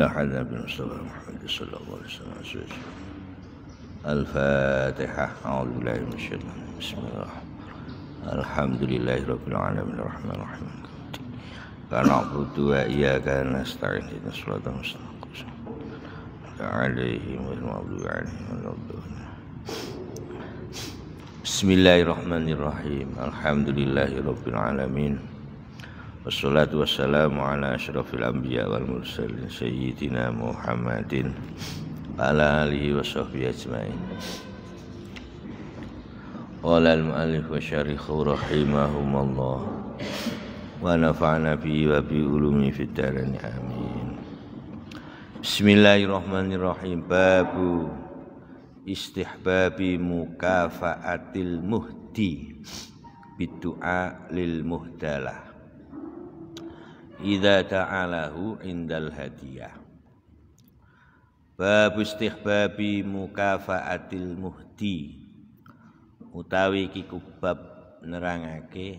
إلى حجاب المصطفى محمد صلى الله عليه وسلم الفاتحة أعوذ بالله من الشيطان بسم الله الحمد لله رب العالمين الرحمن الرحيم فنعبد وإياك نستعين إن الصراط المستقيم عليهم والمغضوب عليهم والمغضوب الحمد لله رب العالمين Wassalatu wassalamu ala asyrafil anbiya wal mursalin sayyidina Muhammadin wa ala alihi wa sahbihi ajmain. Qala al-mu'allif wa syarikhu rahimahumullah wa nafa'na bihi wa bi ulumi fid dharain amin. Bismillahirrahmanirrahim. Babu istihbabi mukafaatil muhdi bidu'a lil muhdalah idza ta'alahu indal hadiah. bab istihbabi mukafaatil muhdi utawi iki kubab nerangake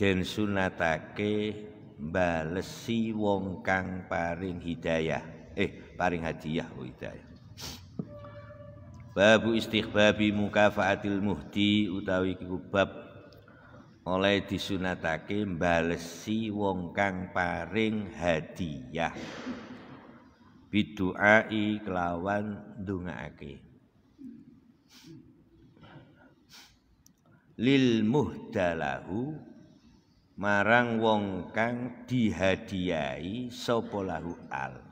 den sunatake balesi wong kang paring hidayah eh paring hadiah oh hidayah babu istihbabi mukafaatil muhdi utawi iki kubab oleh disunatake mbalesi wong kang paring hadiah biduai kelawan ndongaake lil muhdalahu marang wong kang dihadiahi sapa lahu al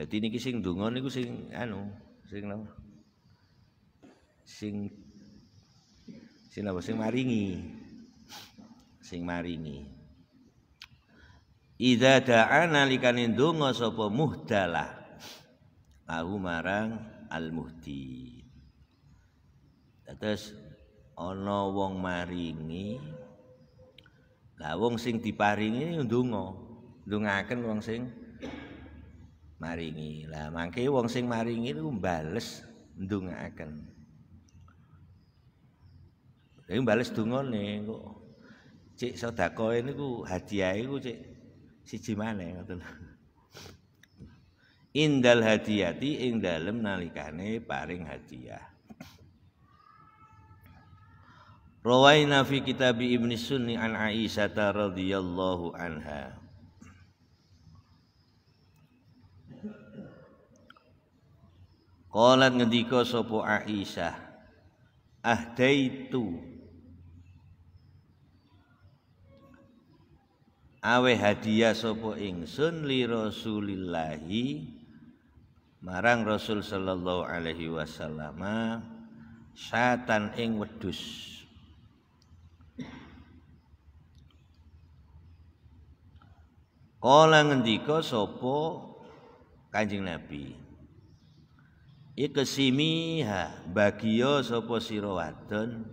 Jadi niki sing donga niku sing anu, sing napa? Sing sing napa sing maringi. Sing maringi. Idza da'ana likane donga sapa muhdalah. Lahu marang al-muhti. Terus ana wong maringi. Lah wong sing diparingi ndonga. Ndongaken wong sing maringi. maringi lah mangke wong sing maringi dunga akan ini bales mbales nih kok cek ini ku hadiah iku cek cimane maneh ngoten Indal hadiyati ing dalem nalikane paring hadiah. Rawaina fi kitab Ibnu Sunni an Aisyah radhiyallahu anha. Kala ngendika sapa Aisyah Ahdaitu Awe hadiah sapa ingsun li Rasulillahi marang Rasul sallallahu alaihi wasallam syatan ing wedhus Kala ngendika sapa Kanjeng Nabi ikesimiha bagio sopo sirawatun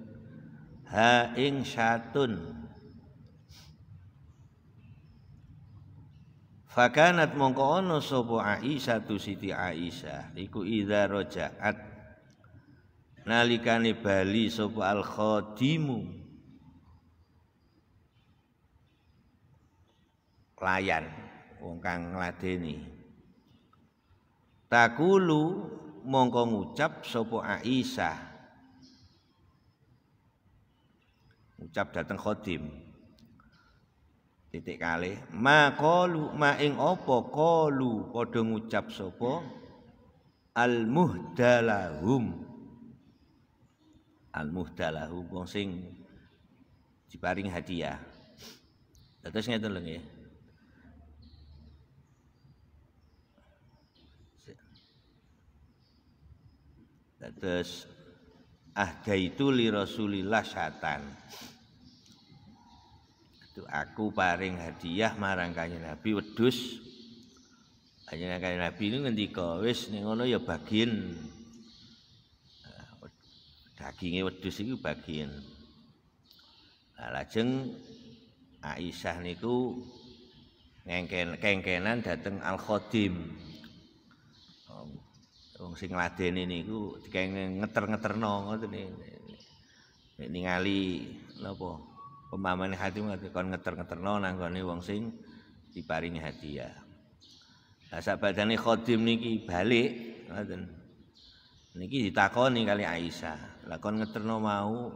ha ing syatun Fakanat mongko sopo sapa Aisyah tu Siti Aisyah iku idza rojaat nalikane bali sopo al khodimu klayan wong kang ngladeni takulu mongko ngucap sopo Aisyah ngucap datang khodim titik kali ma kolu ma ing opo kolu podo ngucap sopo al muhdalahum al muhdalahum wong sing diparing hadiah terus ngeten lho nggih Terus ahda itu li rasulillah syatan itu aku paring hadiah marang kanjeng nabi wedus kanjeng kanjeng nabi ini nanti kau wes ngono ya bagian dagingnya wedus itu bagian nah, lajeng Aisyah niku ngengken kengkenan dateng al khadim wong sing ngladeni niku dikene ngeter-ngeterno ngoten iki ningali napa pemahaman hati ngoten kon ngeter-ngeterno nang gone wong sing diparingi hadiah lah sabadane khadim niki bali ngoten niki ditakoni kali Aisyah lah kon ngeterno mau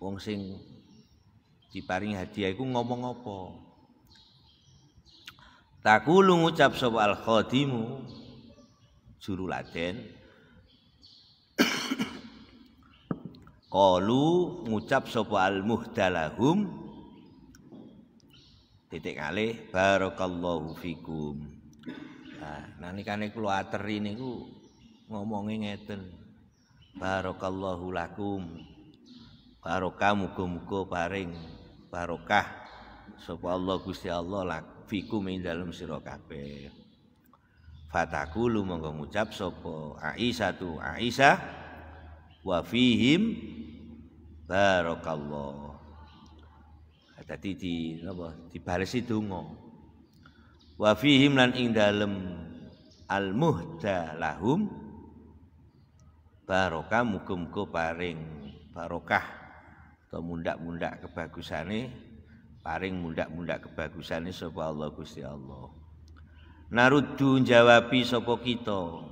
wong sing diparingi hadiah iku ngomong apa takulu ngucap sapa khadimu juru laden kalu ngucap sapa al muhdalahum titik kali barakallahu fikum nah nikane kula ateri niku ngomongi ngeten barakallahu lakum barokah muga-muga paring barokah sapa Allah Gusti Allah lak fikum ing dalem sira kabeh fatakulu monggo ngucap sapa Aisyah tu Aisyah wa fihim barakallah tadi nah, di baris itu ngomong wa fihim lan ing dalem al muhda lahum barokah mukumku paring barokah atau munda-munda mundak kebagusane paring munda-munda mundak kebagusane sapa Allah Gusti Allah narudu jawabi sapa kita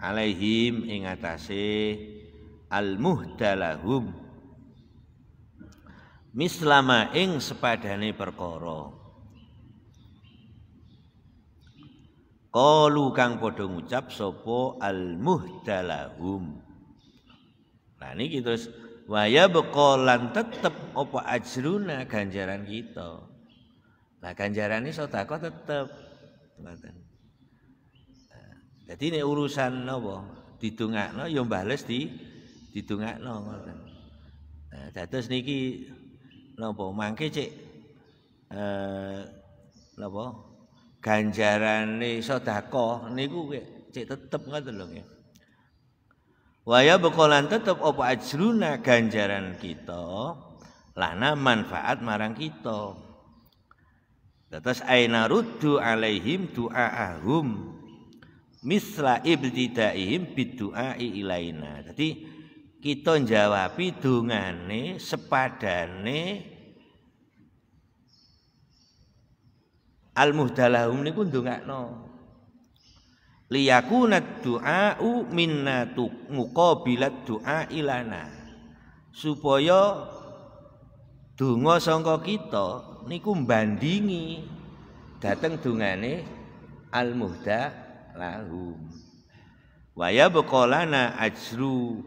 alaihim ing atase al muhdalahum mislama ing sepadane perkara Kalu kang padha ngucap sapa al muhdalahum nah niki terus waya beqolan tetep apa ajruna ganjaran kita Nah ganjaran ini sodako tetap ngoten. Eh, dadi nek urusan napa didongakno ya bales di didongakno ngoten. Eh dados niki napa mangke cek eh napa ganjarane sedekah niku cek tetep ngoten lho nggih. Wa ya bekolan tetep apa ajruna ganjaran kita lana manfaat marang kita. Datas aina ruddu alaihim du'a'ahum misra ibtidaihim bidu'ai ilaina. Jadi kita jawabi dungane sepadane al-muhdalahum niku ndongakno. Liyakuna du'a'u u tu muqabilat du'a ilana. Supaya donga sangka kita niku bandingi dateng dungane al muhda lahum waya bekolana ajru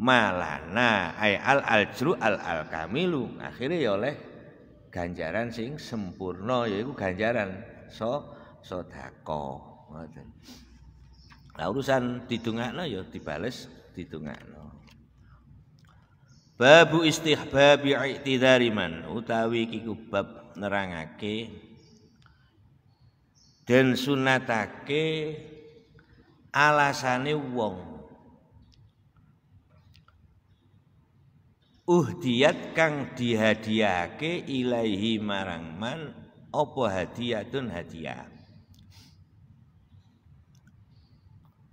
malana ay al ajru al al kamilu akhirnya ya oleh ganjaran sing sempurna yaitu ganjaran so sodako lah urusan didungakno ya dibales didungakno Babu istihbabi i'tidari man utawi kikubab bab nerangake dan sunatake alasane wong uhdiyat kang dihadiahake ilaihi marang man apa hadiatun hadiah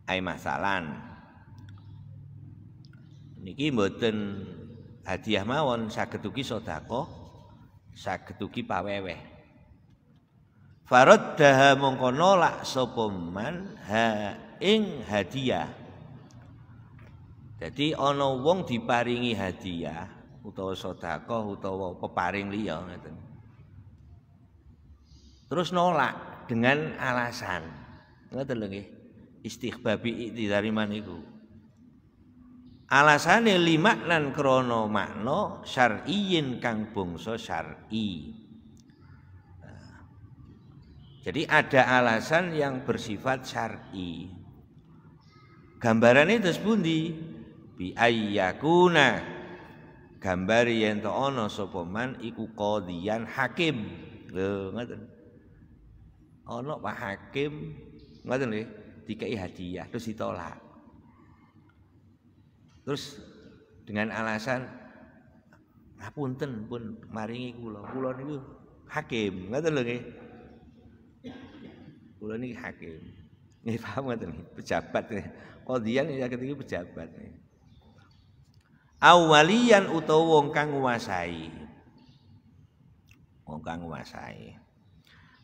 ai masalan niki mboten hadiah mawon saged ugi sedekah saged ugi paweweh faraddaha mongko nolak sapa man ing hadiah dadi ana wong diparingi hadiah utawa sedekah utawa peparing liya ngoten terus nolak dengan alasan ngoten lho nggih istighbabi iktidari maniku alasane dan krono makno syariyin kang bungso syar'i jadi ada alasan yang bersifat syar'i gambarannya terus pundi bi ayyakuna gambar yang to ono sopoman iku kodian hakim lo ngoten ono Pak Hakim ngoten nih dikai hadiah terus ditolak Terus dengan alasan ngapunten ah, pun maringi kula. Kula niku hakim, ngoten lho nggih. Kula niki hakim. Nggih paham ngoten pejabat. Kodian ya ketiga pejabat. Awalian utawa wong kang nguasai. Wong kang nguasai.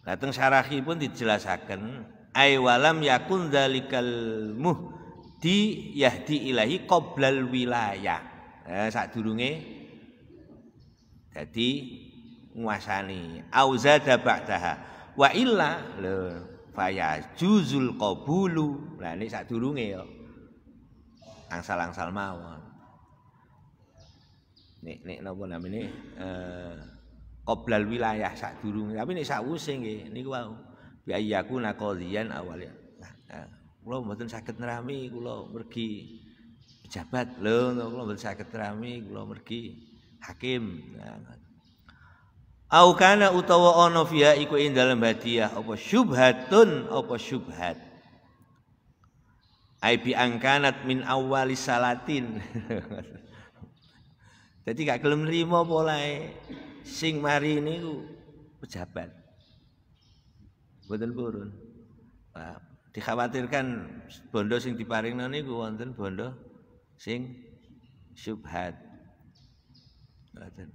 Dateng sarahi pun dijelasaken ay walam yakun dzalikal muh di yahdi ilahi qoblal wilayah. Eh, sak durunge jadi nguasani auzada ba'daha wa illa lho faya juzul qabulu nah ini sadurunge yo angsal-angsal mawon nek nek napa namine eh qoblal wilayah sadurunge tapi nek sakwuse nggih niku wau biayaku nakodian awalnya nah, nah kula mboten saged nerami kula mergi pejabat lho kula mboten saged nerami kula mergi hakim nah, Au kana utawa ana fiha iku ing dalem hadiah apa syubhatun apa syubhat. Ai bi angkanat min awali salatin. Jadi gak gelem nrimo polae sing mari niku pejabat. Mboten purun. ah dikhawatirkan bondo sing diparingno niku wonten bondo sing syubhat. Ngoten.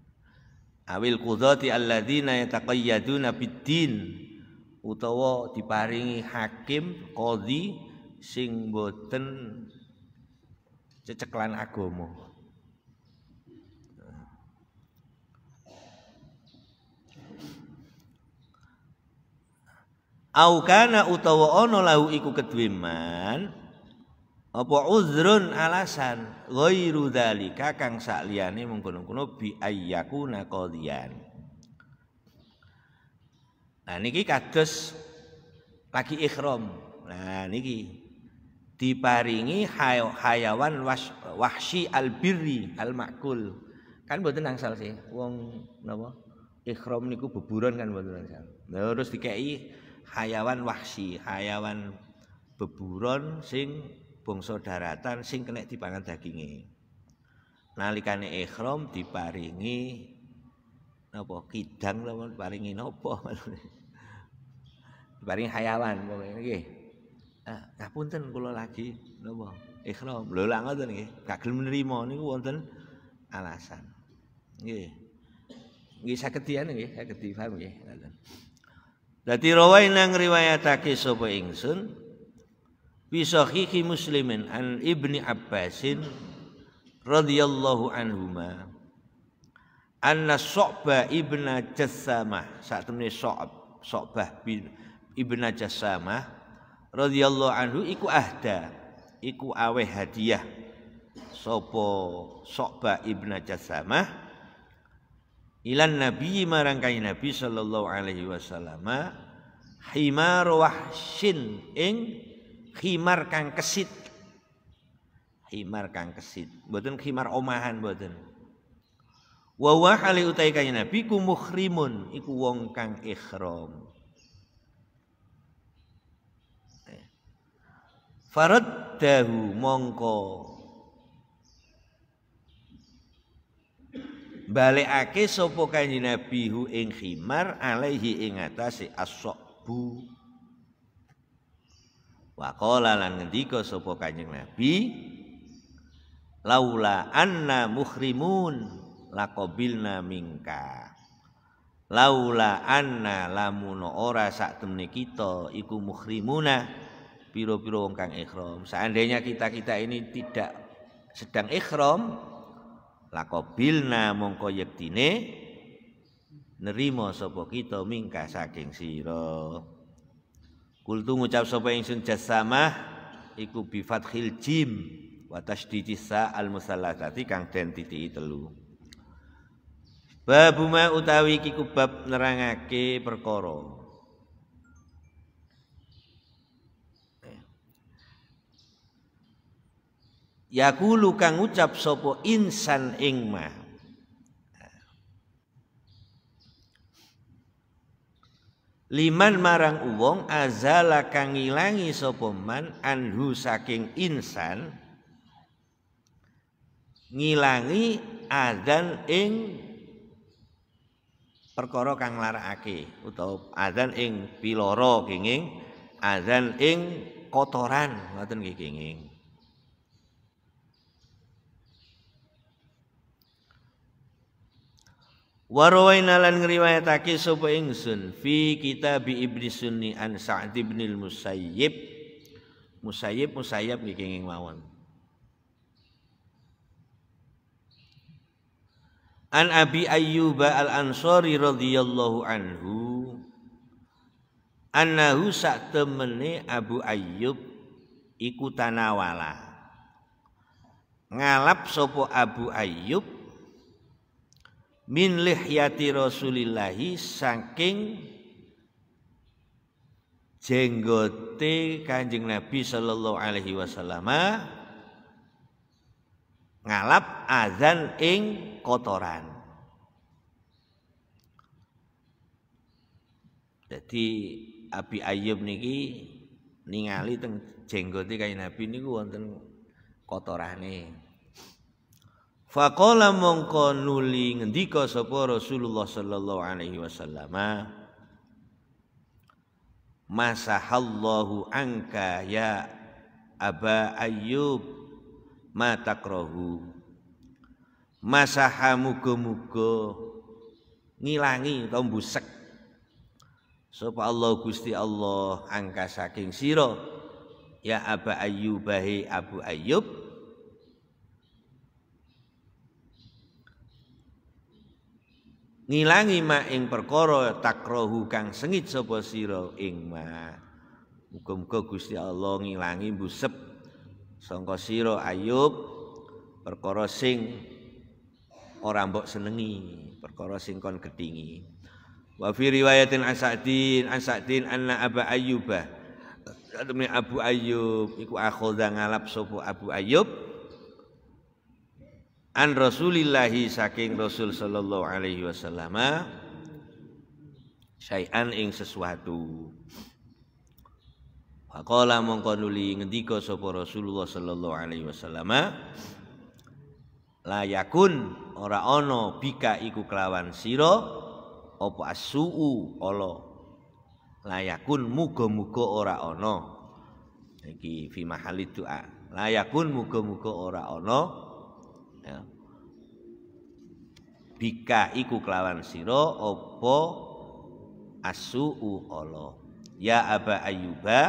Awil qudati alladzina yataqayyaduna bid-din utawa diparingi hakim qadhi sing boten ceceklan agama. au kana utawa ana lahu iku kedue man apa uzrun alasan ghairu dzalika kang sak liyane mung kono bi ayyakuna qadhiyan nah niki kados lagi ihram nah niki diparingi hayawan wahsyi albirri almakul kan mboten angsal sih wong napa ihram niku beburon kan mboten angsal terus dikeki hayawan wahsi, hayawan beburon sing bangsa daratan sing kena dipangan daginge. Nalikane ihram diparingi napa kidang napa diparingi napa. diparingi hayawan pokoke nggih. Ah, ngapunten ah, kula lagi napa ihram. Lho lha ngoten nggih, gak nrimo niku wonten alasan. Nggih. Nggih saged diane nggih, saged difaham nggih. Dadi rawaina ngriwayatake sapa ingsun bi sahihi muslimin an ibni abbasin radhiyallahu anhuma anna So'bah ibna Jassamah saat temene So'b So'bah bin ibna Jassamah radhiyallahu anhu iku ahda iku aweh hadiah sapa So'bah ibna Jassamah ilan nabi marangkai nabi sallallahu alaihi wasallam himar wahsin ing himar kang kesit himar kang kesit mboten himar omahan mboten wa wa hali utai kanjeng nabi ku muhrimun iku wong kang ihram eh. Farad dahu mongko balekake sapa kanjeng Nabi hu ing khimar alaihi ing atase as-sabbu wa lan ngendika sapa kanjeng Nabi laula anna muhrimun laqabilna minka laula anna lamun ora sak temne kita iku muhrimuna piro-piro wong kang ihram seandainya kita-kita ini tidak sedang ihram lakobilna mongko yektine nerima sapa kita mingka saking sira kul ngucap sapa ingsun jasamah iku bi fathil jim wa tasdidi sa al musallatati kang dentiti titik telu bab utawi kikubab nerangake perkara Yakulu kang ngucap sopo insan ing Liman marang uwong azala kang ngilangi sapa man anhu saking insan ngilangi adzan ing perkara kang larakake utawa adzan ing piloro kenging adzan ing kotoran ngoten nggih kenging Warwaina lan ngriwayatake sapa ingsun fi kitab Ibnu Sunni an Sa'd bin Musayyib Musayyib Musayyib niki kenging mawon An Abi Ayyuba Al-Ansari radhiyallahu anhu annahu sak temene Abu Ayyub iku tanawala ngalap sapa Abu Ayyub min lihyati rasulillahi saking jenggote kanjeng nabi sallallahu alaihi wasallam ngalap azan ing kotoran jadi api Ayub niki ningali teng jenggote kanjeng nabi niku wonten kotorane Faqala mongko nuli ngendika sapa Rasulullah sallallahu alaihi wasallam Masahallahu angka ya Aba Ayyub matakrohu Masaha muga-muga ngilangi atau busek Sapa Allah Gusti Allah angka saking sira ya Aba Ayyub bahi Abu Ayyub ngilangi ma ing perkara takrohu kang sengit sapa sira ing ma muga-muga Gusti Allah ngilangi busep sangka sira ayub perkara sing ora mbok senengi perkara sing kon gedingi wa fi riwayatin asadin asadin anna aba ayyuba Abu ayub iku akhoda ngalap sapa Abu ayub an Rasulillahi saking Rasul sallallahu alaihi wasallam syai'an ing sesuatu Faqala mongko nuli ngendika sapa Rasulullah sallallahu alaihi wasallam layakun ora ono bika iku kelawan siro apa asuu olo layakun mugo mugo ora ono iki fi mahali doa layakun mugo mugo ora ono ya. bika iku kelawan siro opo asuu olo ya aba Ayuba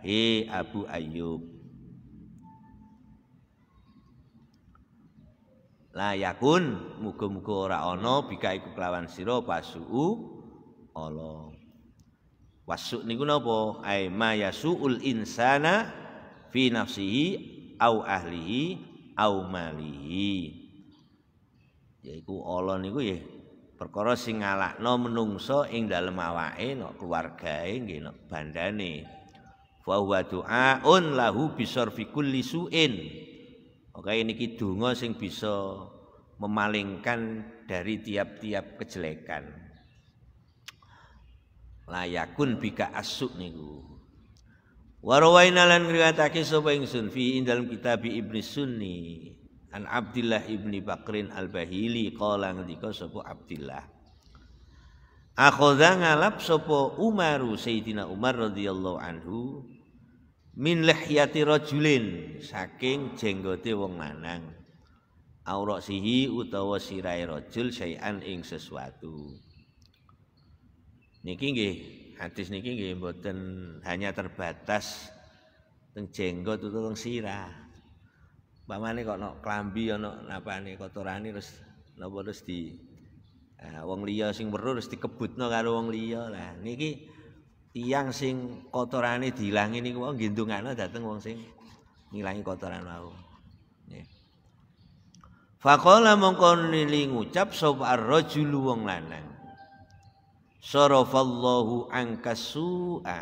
he abu Ayub la yakun muga-muga ora ana bika iku kelawan sira pasuu Allah wasuk niku napa ai ma yasuul insana fi nafsihi au ahlihi au malihi yaiku Allah niku ya perkara sing ngalakno menungso ing dalem awake nok keluargae nggih nok bandane fa huwa du'aun lahu bisarfi kulli su'in oke niki donga sing bisa memalingkan dari tiap-tiap kejelekan layakun bika asuk niku Warawaina lan ngriwayatake sapa ingsun fi dalam kitab Ibnu Sunni an Abdullah Ibni Bakrin Al-Bahili qala ngendika sapa Abdullah Akhadha ngalap sapa Umar Sayyidina Umar radhiyallahu anhu min lihyati rajulin saking jenggote wong lanang aurat sihi utawa rajul syai'an ing sesuatu niki nggih hadis niki nggih mboten hanya terbatas teng jenggot utawa teng sirah. Pamane kok ana klambi ana napane kotorane terus napa terus di eh, wong liya sing weruh terus dikebutno karo wong liya. Lah niki tiyang sing kotorane diilangi niku wong gendungane dateng wong sing ngilangi kotoran mau. Faqala mongkon ngucap sop ar-rajulu wong lanang. sorofallahu angka su'a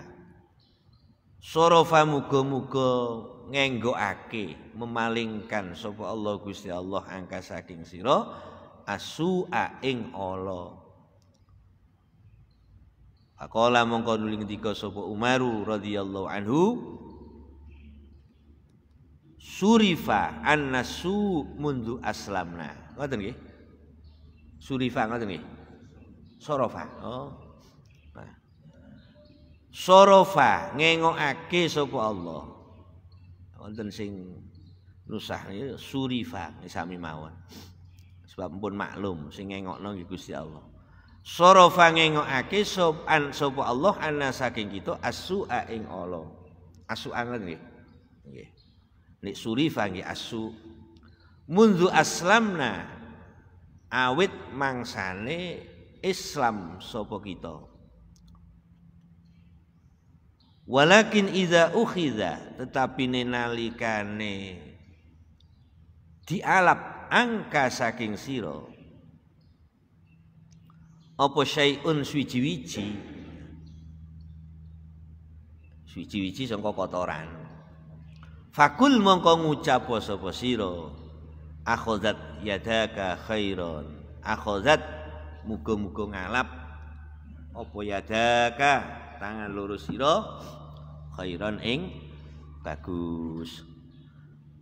sorofa muga-muga ake memalingkan sopo Allah Gusti Allah angka saking siro asu'a ing allah Faqala mongko nuli ngendika Umaru radhiyallahu anhu Surifa nasu mundu aslamna ngoten nggih Surifa ngoten nggih sorofa. Oh. Sorofa ngengokake sapa Allah. Wonten sing nusah surifa sami mawon. Sebab pun maklum sing ngengokno nggih Gusti Allah. Sorofa ngengokake sopan sapa Allah ana saking kita asu'a ing ala. Asu'a nggih. Nggih. Nek surifa nggih asu. Mundu aslamna awit mangsane Islam sapa kita walakin iza ukhida tetapi nenalikane dialap angka saking siro apa syai'un suci-wici suci-wici sangka kotoran fakul mongko ngucap sapa sira akhadzat yadaka khairon akhadzat muga-muga ngalap apa yadaka tangan loro sira khairan ing bagus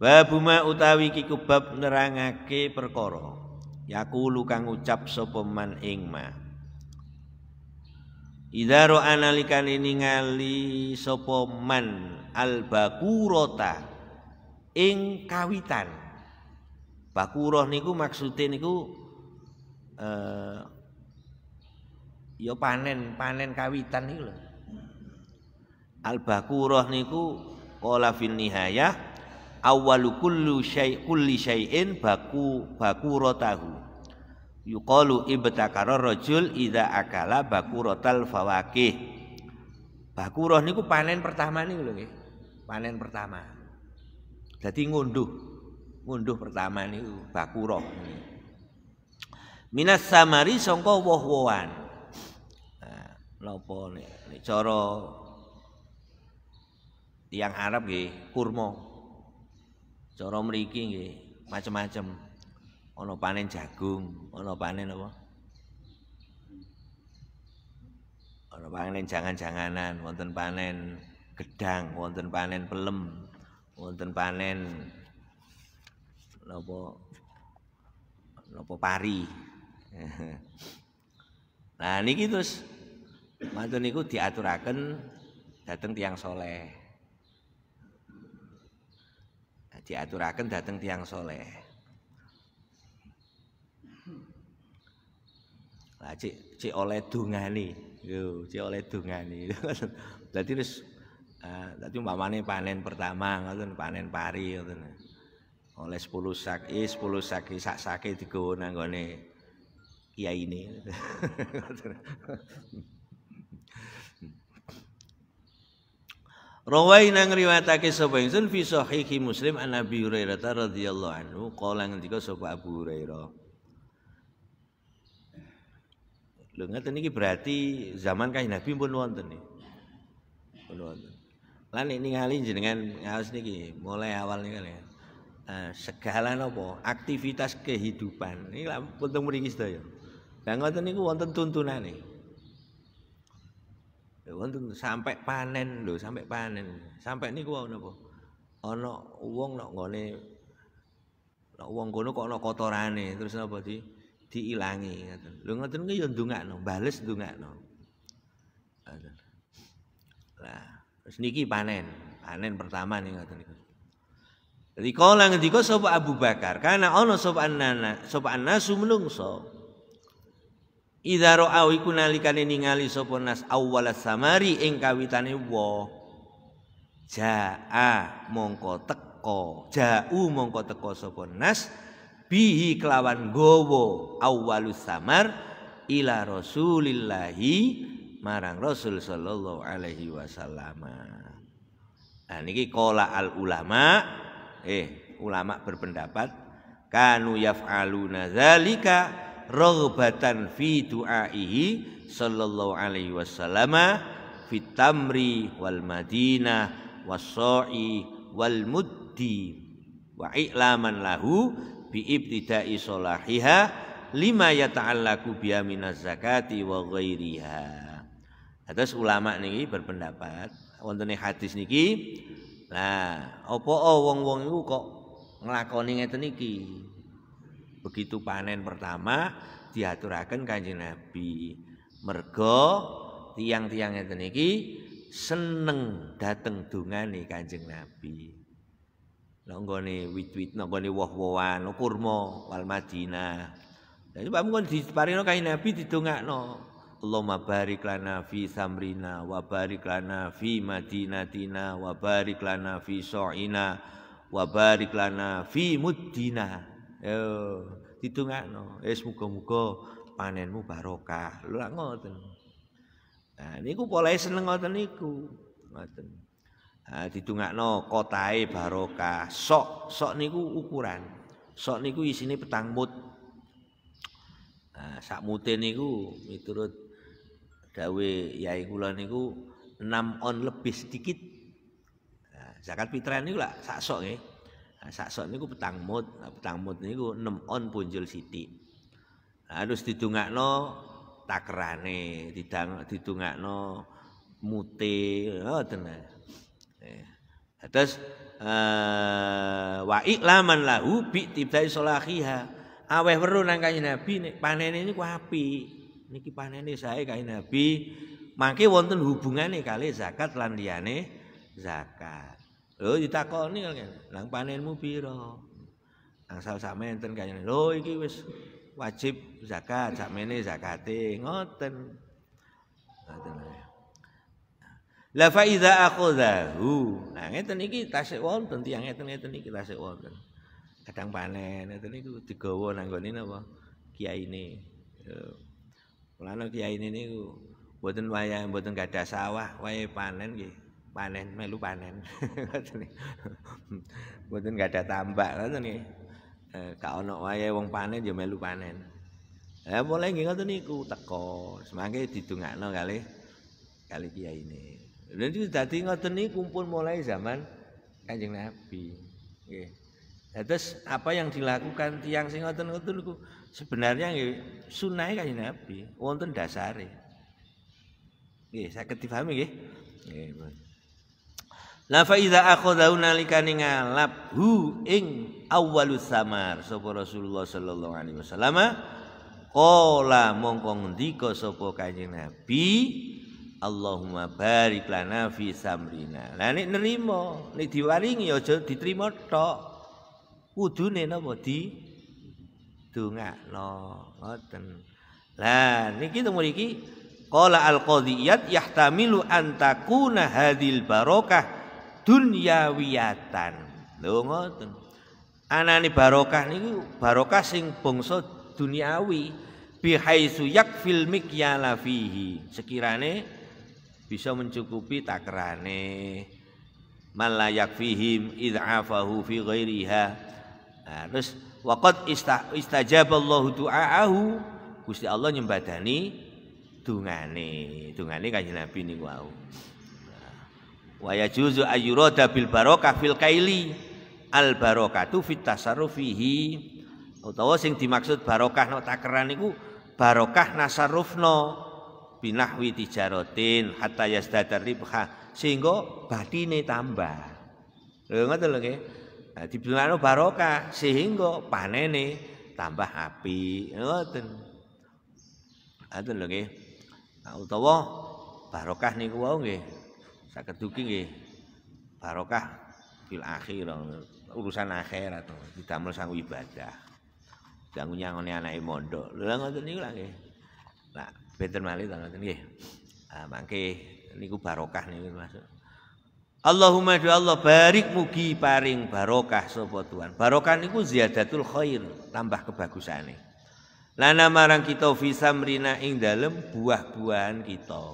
Babuma utawi kikubab nerangake perkara yakulu kang ucap sapa man ing ma Idaro analikan ini ngali sopo man al bakurota ing kawitan bakuroh niku maksudnya niku eh, yo ya panen panen kawitan nih loh. Al bakuroh niku kola fil nihayah awalu kullu syai kulli syai'in baku baku rotahu Yuqalu ibtakara rajul idza akala baku bakuratal fawakih. roh niku panen pertama niku lho nggih. Panen pertama. Jadi ngunduh. Ngunduh pertama niku bakurah. minas samari songkoh woh-wohan lha nek cara tiyang Arab nggih kurma cara mriki nggih macam-macam ana panen jagung ana panen apa ana panen jangan-janganan wonten panen gedang wonten panen pelem wonten panen lha apa lha pari nah niki terus mantun niku diaturaken dateng tiang soleh nah, diaturaken dateng tiang soleh lah cik cik oleh dungani yo cik oleh dungani berarti terus uh, eh, tadi umpamane panen pertama ngoten panen pari ngoten oleh 10 sak eh 10 sak sak sakit digowo nanggone kiai ini Rawaina riwayatake sapa ingsun fi sahihi Muslim an Abi Hurairah radhiyallahu anhu kala ngendika sapa Abu Hurairah Lho ngeten iki berarti zaman Kanjeng Nabi pun wonten nih. Pun wonten. Lan ningali jenengan ngaos niki mulai awal niki ya. Eh, segala nopo aktivitas kehidupan. Ini lah penting mriki ya. Lah ngoten niku wonten tuntunane. Wonten sampai panen lho, sampai panen. Sampai niku ana apa? Ana wong nak ngone nak wong kono kok ana kotorane, terus napa di diilangi ngoten. Lho ngoten ki ya ndungakno, bales ndungakno. Lah, wis niki panen, panen pertama nih ngoten niku. Rikola ngendika sapa Abu Bakar, karena ana sapa anna sapa anna Idza ra'aw iku nalikane ningali sapa nas awwala samari ing kawitane wa ja'a mongko teko ja'u mongko teko sapa nas bihi kelawan gowo awwalus samar ila rasulillahi marang rasul sallallahu alaihi wasallam. Nah niki qala al ulama eh ulama berpendapat kanu yaf'aluna zalika raghbatan fi du'aihi sallallahu alaihi wasallam fit tamri wal madinah wasai wal muddi wa i'laman lahu bi ibtida'i solahiha lima yata'allaku biha minaz zakati wa ghairiha Atas ulama niki berpendapat wontene hadis niki nah apa oh, wong-wong iku kok nglakoni ngeten iki begitu panen pertama diaturakan Kanjeng Nabi mergo tiang-tiang ngeten iki seneng dateng nih Kanjeng Nabi nonggoni wit-wit nonggoni woh-wohan kurmo, wal Madinah bangun di mung no Kanjeng Nabi no. Allahumma barik lana fi samrina wa barik lana fi madinatina wa barik lana fi so'ina wa barik lana fi muddina Yo, eh, didongakno. Wis eh, muga panenmu barokah. Lho lak ngoten. Nah, niku polahe seneng ngoten niku. Ngoten. Ah, didongakno kotae barokah. Sok, sok niku ukuran. Sok niku isine petang mut. Nah, sak mute niku miturut dawe yai kula niku 6 on lebih sedikit. Nah, zakat fitrah niku lak sak sok nggih. Saksok ini ku petang mut, petang mut ini ku enam on punjul siti. Harus didungak no takrane, didungak mute, oh tenang. Eh. Terus, uh, wa iklaman lahu bi tibdai sholakhiha. Aweh perlu nang kain Nabi, nih, panen ini ku api. Niki panen ini saya kain Nabi. Maka wonten hubungannya kali zakat lan liyane zakat. Lho ditakoni lang panenmu pira? Asal sakmenten kayane. Lho iki wis wajib zakat, sakmene zakate ngoten. Ngoten. La fa iza Nah ngeten iki tasik wonten tiyang ngeten-ngeten iki tasik wonten. Kadang panen ngeten iku digawa nang gone napa? Kyaine. Lha nek kyaine niku boten wayahe boten gadah sawah, wayahe panen nggih. panen melu panen mboten nggak ada tambak ngoten nggih eh, gak ono wae wong panen ya melu panen eh ya, boleh nggih ngoten niku teko semangke kali kali kiai ini lha niku dadi ngoten niku kumpul mulai zaman Kanjeng Nabi nggih terus apa yang dilakukan tiang sing ngoten ngoten niku sebenarnya nggih sunai Kanjeng Nabi wonten dasare nggih saged dipahami nggih nggih La fa iza akhadhu nalika ningalap hu ing awwalus samar sapa Rasulullah sallallahu alaihi wasallam qala mongko ngendika sapa kanjeng Nabi Allahumma barik lana fi samrina. Lah nek nerima, nek diwaringi aja diterima tok. Kudune napa di dongakno ngoten. Lah niki to mriki qala al-qadhiyat yahtamilu an takuna hadhil barakah dunyawiyatan. Lho ngoten. Anane barokah niku barokah sing bangsa duniawi bi yakfil mikyala fihi. Sekirane bisa mencukupi takrane man la yakfihim idhafahu fi ghairiha. terus waqad istajaballahu du'aahu. Gusti Allah nyembadani dungane. Dungane kanjeng Nabi niku wau. wa yajuzu ayyurada bil barokah fil kaili al barokatu fit tasarrufihi utawa sing dimaksud barokah nek takeran niku barokah nasarufna binahwi tijaratin hatta yastada ribha sehingga batine tambah lho ngono lho nggih dibilangno barokah sehingga panene tambah api ngoten ngoten lho nggih utawa barokah niku wau nggih saya duki nggih barokah fil akhir urusan akhir atau kita sang ibadah dangu nyangone anak mondok lalu ngoten niku lagi nggih lah benten malih ta ngoten nggih ah mangke niku barokah niku masuk Allahumma do Allah barik mugi paring barokah sapa Tuhan. Barokah niku ziyadatul khair, tambah kebagusane. Lana marang kita visa merina ing dalem buah-buahan kita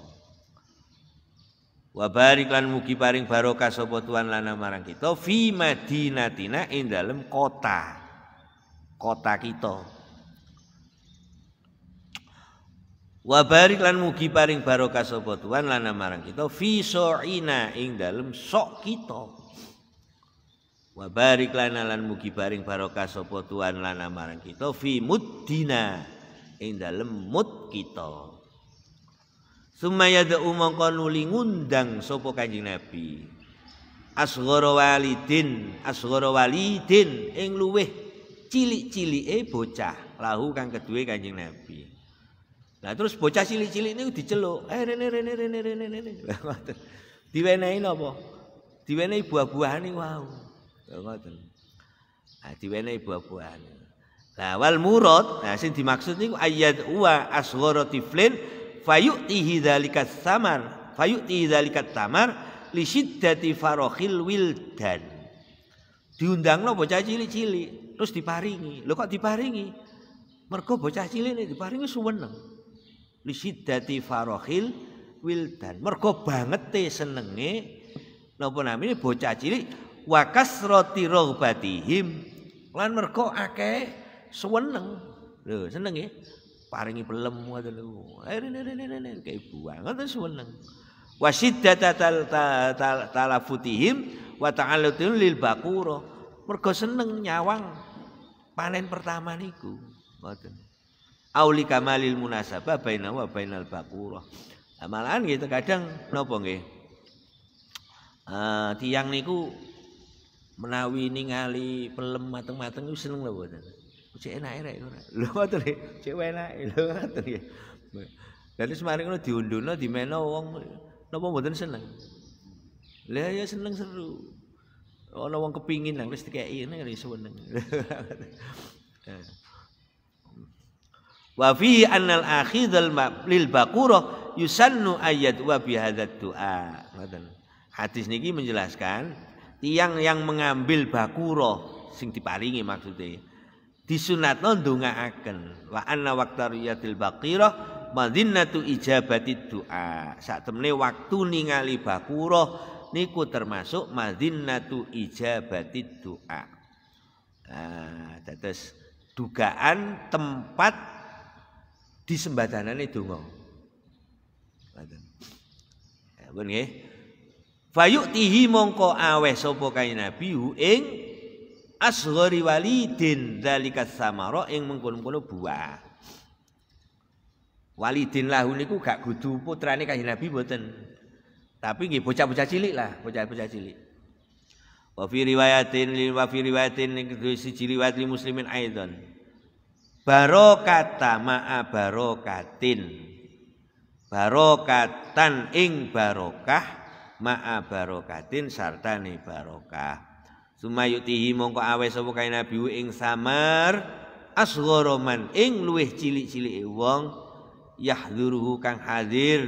wa barik lan mugi paring barokah sapa Tuhan lana marang kita fi madinatina ing dalem kota kota kita wa barik lan mugi paring barokah sapa Tuhan lana marang kita fi so'ina ing dalem sok kita wa barik lana lan mugi paring barokah sapa Tuhan lana marang kita fi muddina ing dalem mud kita Sumayyadu mongko nuli ngundang sapa Kanjeng Nabi. Asghara walidin, asghara walidin ing luweh cilik-cilike bocah lahu kang kedue Kanjeng Nabi. Lah terus bocah cilik-cilik niku diceluk, eh rene rene rene rene rene. Diwenehi napa? Diwenehi buah-buahan niku wau. Lah ngoten. Ah diwenehi buah-buahan. Lah wal murad, nah sing dimaksud niku ayat wa asghara tiflin fayu'tihi dzalika samar fayu'tihi dzalika samar li syiddati farakhil wildan diundang lo bocah cilik-cilik terus diparingi lo kok diparingi mergo bocah cilik ini diparingi suweneng li syiddati farakhil wildan mergo banget te senenge napa namine bocah cilik wa kasrati raghbatihim lan mergo akeh suweneng lho senenge ya? paringi pelem ngoten niku. Ere eh, ere ere ere kaya buang ngoten seneng. Wasiddatatal talafutihim wa ta'allutun lil baqura. Mergo seneng nyawang panen pertama niku. Ngoten. Auli munasabah, munasaba baina wa bainal baqura. Amalan gitu kadang nopo nggih. Eh, tiang niku menawi ningali pelem mateng-mateng seneng lho boten. cek enake rek ora. Lho ngoten lho, cek enake lho ngoten ya. Lah ngono diundulno dimeno wong napa mboten seneng. Lah ya seneng seru. Ono wong kepingin lah wis dikeki ngene kan iso seneng. Eh. Wa fi annal akhidzal lil baqurah yusannu ayat wa bi du'a. Ngoten. Hadis niki menjelaskan tiang yang mengambil bakuro sing diparingi maksudnya disunatno ndongaaken wa anna waqtariyatil baqirah madinatu ijabati doa sak temne waktu ningali baqurah niku termasuk madinatu ijabati doa ah dugaan tempat disembadanane donga ngoten ya ben nggih fayutihi mongko aweh sapa kanjeng nabi ing asghari walidin dalika samara ing mengkono-kono buah. Walidin lahu niku gak kudu putrane Kanjeng Nabi mboten. Tapi nggih bocah-bocah cilik lah, bocah-bocah cilik. Wa fi riwayatin li wa fi riwayatin siji riwayat li muslimin aidan. Barokata ma'a barokatin. Barokatan ing barokah ma'a barokatin ni barokah. Sumayutihi mongko awe sapa kain nabi ing samar man ing luweh cilik-cilik wong yahduruhu kang hadir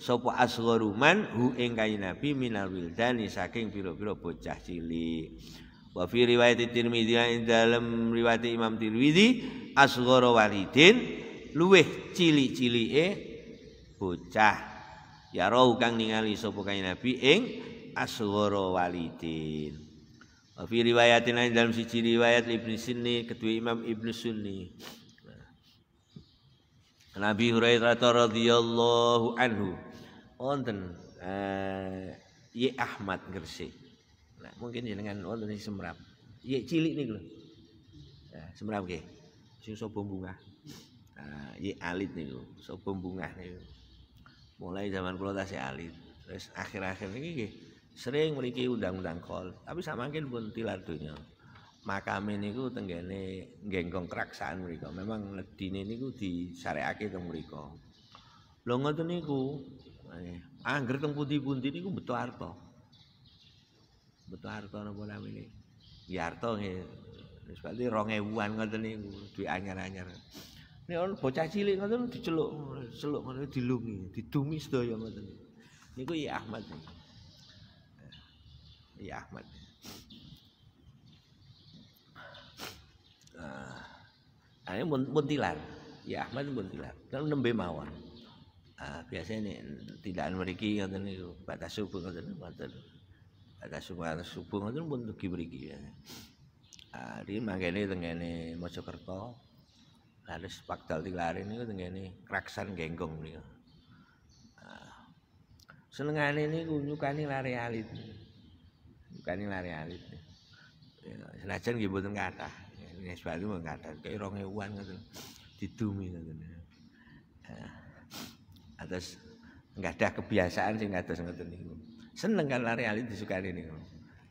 sapa asghoruman hu ing kain nabi minal wildani saking pira-pira bocah cilik. Wa fi riwayat Tirmidzi lan dalam riwayat Imam Tirmidzi asghoro walidin luweh cilik-cilike bocah ya rau kang ningali sapa kain nabi ing asghoro walidin. Wa fi riwayatin lain dalam sisi riwayat Ibnu Sunni ketua Imam Ibnu Sunni. Nabi Hurairah radhiyallahu anhu. Wonten eh Ye Ahmad Gresik. Nah, mungkin jenengan ya wonten sing semrap. Ye cilik niku lho. Nah, semrap nggih. Sing sapa bunga. Nah, ye alit niku, sapa bunga niku. Mulai zaman kula tasih alit. Terus akhir-akhir niki nggih sering mriki undang-undang kol tapi samangke pun tilar donya makame niku tenggene nggengkong kraksaan mriku memang ledine niku disareake teng mriku lho ngoten niku eh, angger teng pundi-pundi niku beto harta beto harta napa namine ya harta nggih wis berarti 2000-an ngoten niku duit anyar-anyar nek ono bocah cilik ngoten diceluk celuk ngono dilungi didumis sedaya ngoten niku ya Ahmad ya Ahmad nah, ini buntilan ya Ahmad buntilan kalau nembe mawon ah, biasanya ini tidak meriki ngoten niku batas subuh ngoten ngoten batas subuh subuh ngoten pun tugi mriki ya ah, di mangkene tengene Mojokerto harus pakdal tilari niku tengene kraksan genggong nih. niku ah. senengane niku nyukani lari alit bukan lari alit, ya, senajan nggih mboten kathah ya, Nes baru mung kathah kaya 2000-an ngoten didumi ngoten ya. atas nggak ada kebiasaan sing nggak ngoten niku seneng kan lari alit disukani nih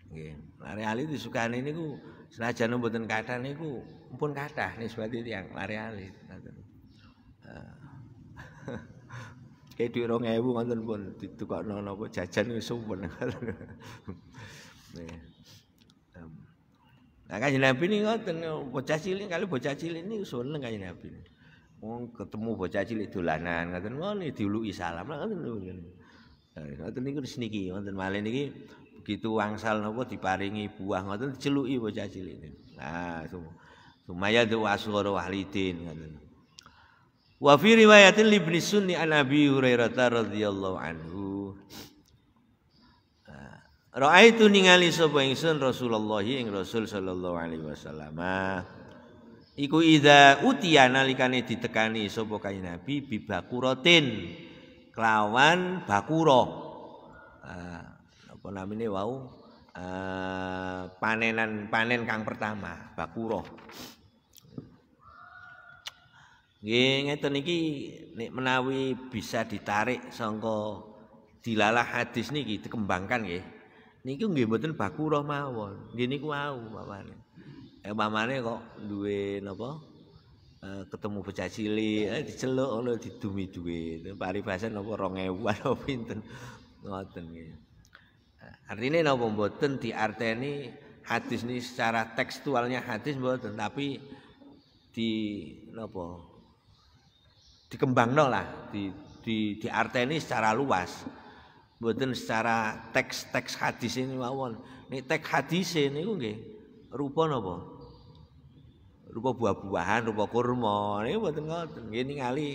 nggih lari-lari disukani niku senajan kata kathah niku pun kata nisbati yang lari-lari ngoten kayak duit orang ewu ngonten pun nong nono jajan itu sumpen Nah kanjeng Nabi ini ngoten bocah cilik kali bocah cilik ini seneng kanjeng Nabi. Wong ketemu bocah cilik dolanan ngoten ngono diuluki salam ngoten ngoten. Ngoten eh, niku niki ngoten malih niki begitu wangsal napa diparingi buah ngoten diceluki bocah cilik ini, Nah sumaya du asghara walidin ngoten. Wa fi riwayatin li Ibnu Sunni an Abi Hurairah radhiyallahu anhu Ra'aitu ningali sapa ingsun Rasulullah ing Rasul sallallahu alaihi wasallam. Iku idza utiya nalikane ditekani sapa kanjeng Nabi bi bakuratin kelawan bakura. Ah, apa namine wau ah, panenan panen kang pertama Bakuro Nggih ngeten iki nek menawi bisa ditarik sangka dilalah hadis niki dikembangkan nggih. niki nggih mboten baku roh mawon nggih niku wau pamane eh pamane kok duwe napa eh, ketemu bocah cili, eh, diceluk ngono didumi duit paribasan napa 2000 napa pinten ngoten nggih eh, artine napa mboten diarteni hadis ini secara tekstualnya hadis mboten tapi di napa dikembangno lah di di diarteni secara luas mboten secara teks-teks hadis ini mawon. Nek teks hadis niku nggih rupa napa? Rupa buah-buahan, rupa kurma. Niku mboten ngoten. Nggih ningali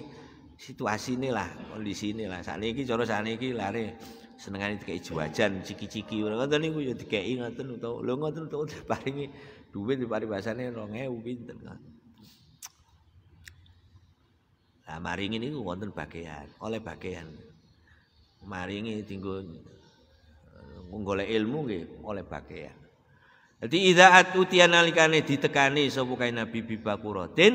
situasi ini lah, kondisi ini lah. Saat ini, cara saat ini lari senengan dikei jiwajan, ciki-ciki. Kata ini, kuyo dikei ngatun, atau lo ngatun, atau diparingi duit di paribasannya, rongnya ubin, dan ngatun. Nah, maringin ini kuyo ngatun bagian, oleh bagian. maringi tinggu eh, nggolek ilmu ge oleh pakaian. Jadi ida atutian nalikane ditekani sopo kain nabi bi bakuratin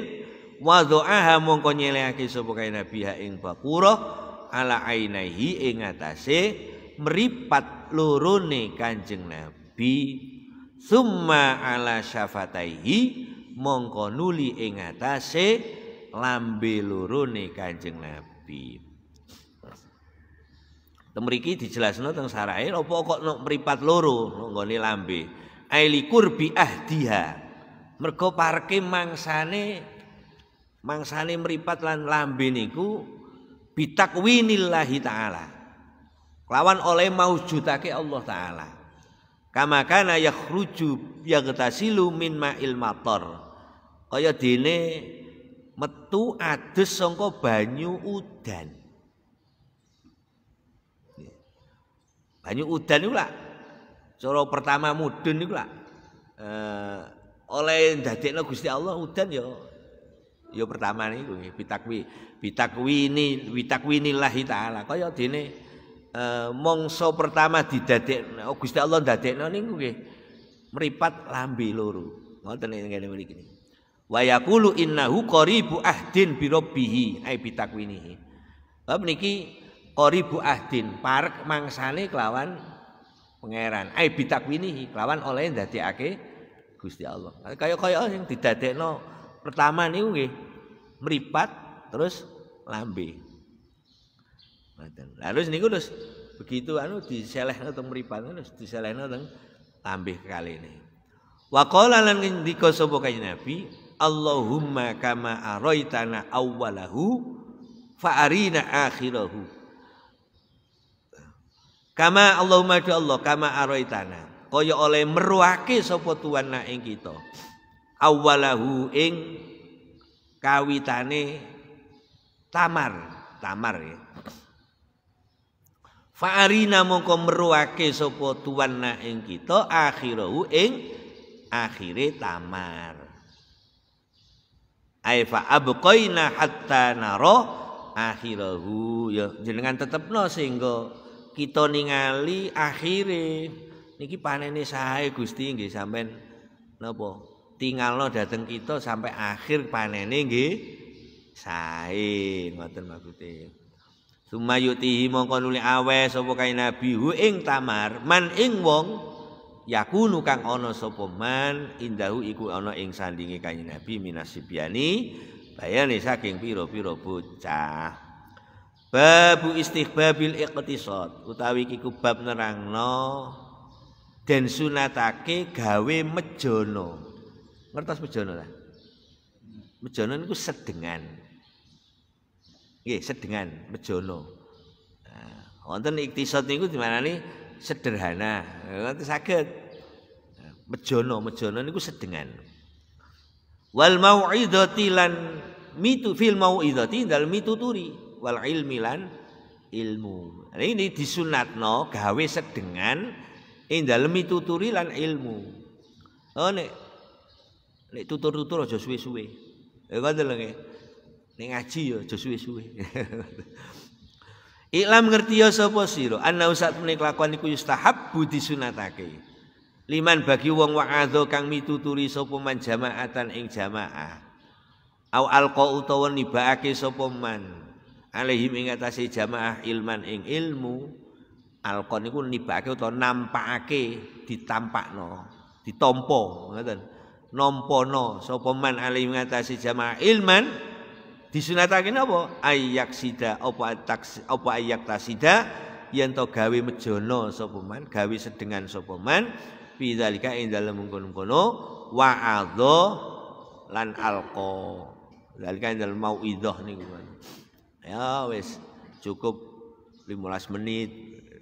wa doaha mongko nyeleake nabi ha Bakuroh bakuro ala ainahi ing atase meripat lurune kanjeng nabi summa ala syafataihi mongko nuli ing atase lambe lurune kanjeng nabi temriki dijelasno teng sarae eh, opo kok no mripat loro nggone lambe aili kurbi ahdiha mergo parke mangsane mangsane mripat lan lambe niku bitakwinillahi taala lawan oleh maujudake Allah taala kama kana yakhruju yaghtasilu min ma'il matar kaya dene metu adus sangka banyu udan banyu udan niku lak cara pertama mudun niku lak e, oleh dadekno Gusti Allah udan yo yo pertama niku nggih pitakwi pitakwini witakwinillahi taala kaya dene e, eh, mongso pertama didadek oh Gusti Allah dadekno niku nggih meripat lambe loro ngoten ngene iki niku wa yaqulu innahu qaribu ahdin bi rabbih ai pitakwinihi bab niki koribu ahdin parek mangsane kelawan pangeran ai ini kelawan oleh ake Gusti Allah kaya-kaya yang tidak no pertama nih, uge meripat terus lambe lalu niku terus begitu anu diselehno atau meripat terus diselehno teng lambe kali ini Wakola lan lan ngendika kaya Nabi Allahumma kama araitana awalahu fa'arina akhirahu Kama Allahumma ya Allah kama araitana. Kaya oleh meruake sapa tuan nak kita. Awalahu ing kawitane tamar, tamar ya. Fa'arina mongko meruake sapa tuan nak kita akhirahu ing akhire tamar. Ai fa abqaina hatta naro akhirahu ya jenengan tetepno sehingga kita ningali akhire niki panene sae Gusti nggih sampean napa tingalno dhateng kita sampai akhir panene nggih sae ngoten maksude sumayutihi mongkon uli aweh sapa nabi hu ing tamar man ing wong yakunu kang ana sapa man indahu iku ana ing sandinge kanjeng nabi minasibiani Bayani saking pira-pira bocah babu istighbabil iqtisad utawi kiku bab nerangno dan sunatake gawe mejono ngertos mejono lah mejono niku sedengan nggih sedengan mejono nah, wonten iktisad niku nih? sederhana nanti sakit mejono mejono niku sedengan wal mau'idhati lan mitu fil mau'idhati dalam mituturi wal ilmi lan ilmu. Nah, ini disunatno gawe sedengan ing dalem tuturi lan ilmu. Oh nek nek tutur-tutur aja suwe-suwe. Ya kan lho Nek ngaji ya aja suwe-suwe. Ilam ngerti ya sapa sira anna usat menik lakuan iku yustahabbu Liman bagi wong wa'adha kang mituturi sapa man jama'atan ing jamaah. Au alqa utawa nibaake sapa man. alaihim ingatasi jamaah ilman ing ilmu alqon niku nibake utawa nampake ditampakno ditompo ngoten nampana sapa man alaihim ing jamaah ilman disunatake napa ayak sida apa taksi apa ayak tasida yen to gawe mejono sapa man gawe sedengan sapa man fidzalika ing dalem mungkon-mungkono wa'adho lan alqa zalika ing dalem mauidhah niku ya wis cukup 15 menit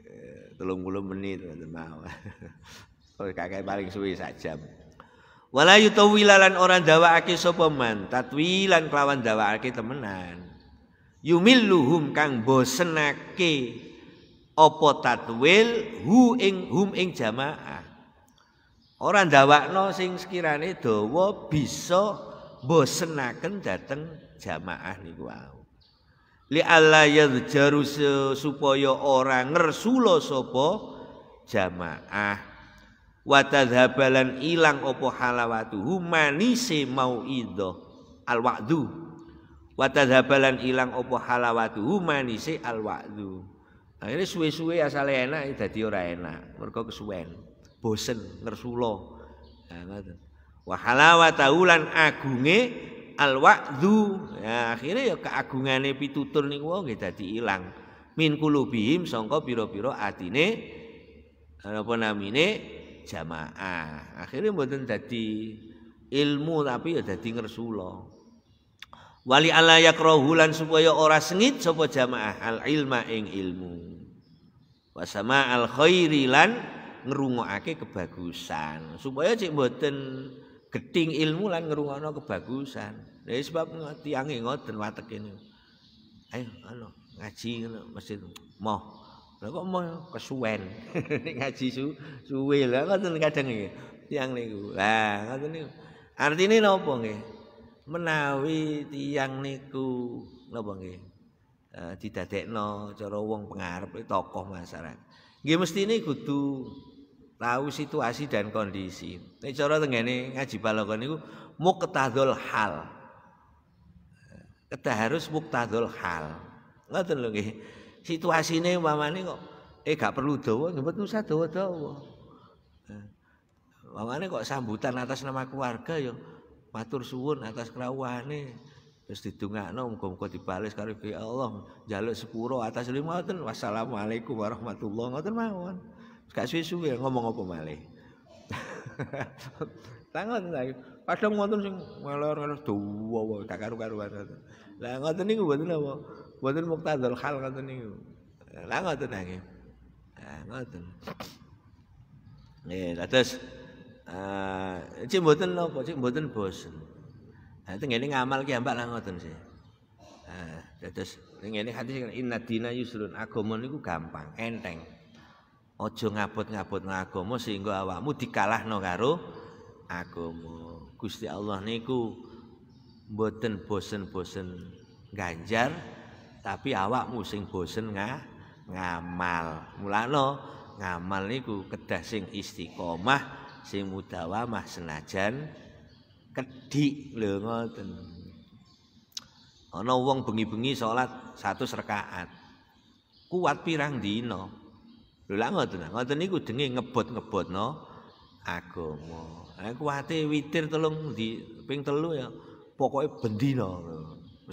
eh, telung puluh menit mawon kakek paling suwi 1 jam wala yutawilan orang dawa aki sapa man tatwilan kelawan dawa aki temenan yumilluhum kang bosenake apa tatwil hu ing hum ing jamaah Orang dawakno sing sekirane dawa bisa bosenaken dateng jamaah niku wow. li alla yadjaru supaya ora ngersula sapa jamaah wa tadhabalan ilang apa halawatu humanise mauidho al wa'du wa tadhabalan ilang apa halawatu humanise al akhire suwe-suwe asale enak dadi ora enak mergo kesuwen bosen ngersula ya ngoten wa halawata ulan agunge al ya akhire ya keagungane pitutur niku nggih dadi ilang min kulubihim sangka pira-pira atine eh, apa namine jamaah akhire mboten dadi ilmu tapi ya dadi ngersula wali ala yakrahulan supaya ora sengit sapa jamaah al ilma ing ilmu wasama al khairilan ngrungokake kebagusan supaya cek mboten geting ilmu lan ngrungokno kebagusan. Lha sebab tiyang ngoten wateke niku. Ayo ngaji ngono mesti moh. Lha kok mau? kesuwen. ngaji su, suwe lha ngoten kadang iki. Tiyang niku. Lah ngoten niku. Artine napa nggih? Menawi tiyang niku napa nggih? Uh, didadekno cara wong pengarep tokoh masyarakat. Nggih mesti ini kudu tahu situasi dan kondisi. Nek cara tengene ngaji balagon niku muqtadul hal. Kita harus muqtadul hal. Ngoten lho nggih. Situasine umpamane kok eh gak perlu dawa, nyebut usah dawa-dawa. Eh, umpamane kok sambutan atas nama keluarga ya matur suwun atas nih terus didongakno muga-muga dibales karo Allah njaluk sepuro atas lima ngoten wassalamualaikum warahmatullahi ngoten mawon gak suwe-suwe ngomong apa malih tangan lagi Padahal ngoten sing ngelor ngelor wo gak karu karu banget, lah ngoten niku mboten apa mboten muktadul hal ngoten niku lah ngoten lagi, nah ngoten nih eh, terus eh ah, cek mboten napa cek mboten bosen nah tengene ngamal ki ambak lah ngoten sih nah terus hati hadis inna dina yusrun agama niku gampang enteng Ojo ngabut-ngabut no sehingga awakmu dikalahno karo agama. Gusti Allah niku mboten bosen-bosen nganjar, tapi awakmu sing bosen nga, ngamal. Mulane ngamal niku kedah sing istiqomah, sing mudawamah senajan kedik lho ngoten. Ana wong bengi-bengi salat 100 rakaat. Kuat pirang dina? Lha ngoten, ngoten niku dengi ngebot-ngebotno agama. Nek kuwate witir telung di ping telu ya pokoke bendina.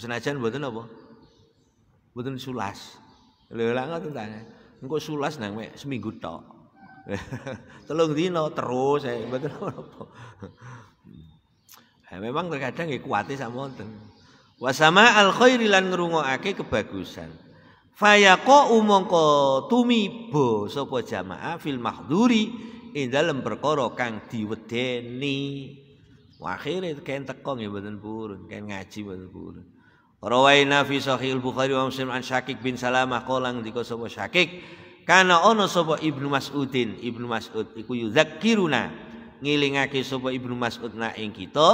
Senajan mboten apa? Mboten sulas. Lha ngoten ta. Engko sulas nang mek seminggu tok. telung dina terus Ya memang terkadang kuwate sak mboten. Wa sama lan ngrungokake kebagusan. Fayako umongko tumi bo sopo jamaah fil mahduri in dalam perkoro kang diwedeni. Wakhir itu kain tekong ya badan purun, kain ngaji badan purun. Rawaina fi sahih Bukhari wa Muslim an Syakik bin Salamah kolang diko sopo Syakik kana ono sopo Ibnu Mas'udin, Ibnu Mas'ud iku yuzakkiruna ngilingake sopo Ibnu Mas'ud na ing kita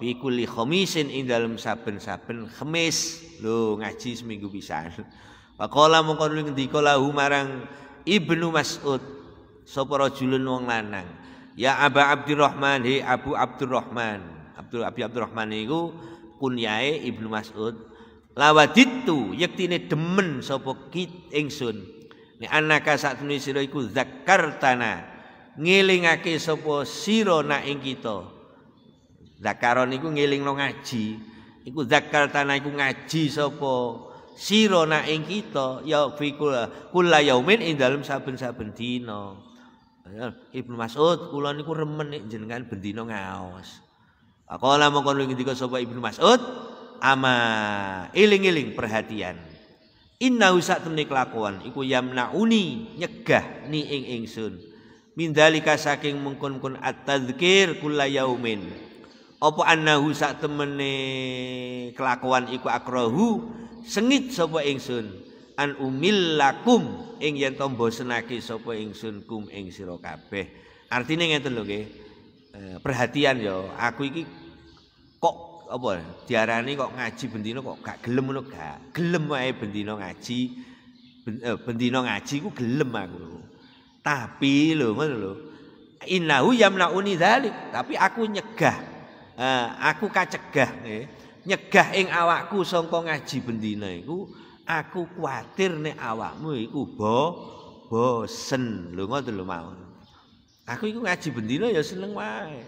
fi kulli khamisin ing dalem saben-saben khamis lho ngaji seminggu pisan. Pakola mongko ngendika lahu marang Ibnu Mas'ud sapa rajulun wong lanang. Ya Aba Abdurrahman, he Abu Abdurrahman. Abdul Abi Abdurrahman niku kunyae Ibnu Mas'ud. Lawaditu yektine demen sapa kit ingsun. Nek anaka satune sira iku zakartana ngelingake sapa sira nak ing kita. Zakaron niku ngelingno ngaji. Iku zakartana iku ngaji sapa sirona ing kita ya fi kulla yaumin ing dalem saben-saben dina. Ibnu Mas'ud kula niku remen nek jenengan ben dina ngaos. Akala mongko ngendika sapa Ibnu Mas'ud ama iling-iling perhatian. Inna usak temne kelakuan iku yamnauni nyegah ni ing ingsun. Mindalika saking mengkon-kon at-tadzkir kula yaumin. Apa annahu sak temene kelakuan iku akrahu sengit sapa ingsun an umillakum ing yen tombo senaki sapa ingsun kum ing sira kabeh artine ngeten lho nggih eh, perhatian yo aku iki kok apa diarani kok ngaji bendino kok gak gelem ngono gak gelem wae bendino ngaji eh, bendino ngaji ku gelem aku tapi lho ngono lho innahu yamnauni dzalik tapi aku nyegah eh, aku kacegah nggih nyegah ing awakku saka ngaji bendina iku aku kuwatir nek awakmu iku bo bosen lho ngono lho mawon aku iku ngaji bendina ya seneng wae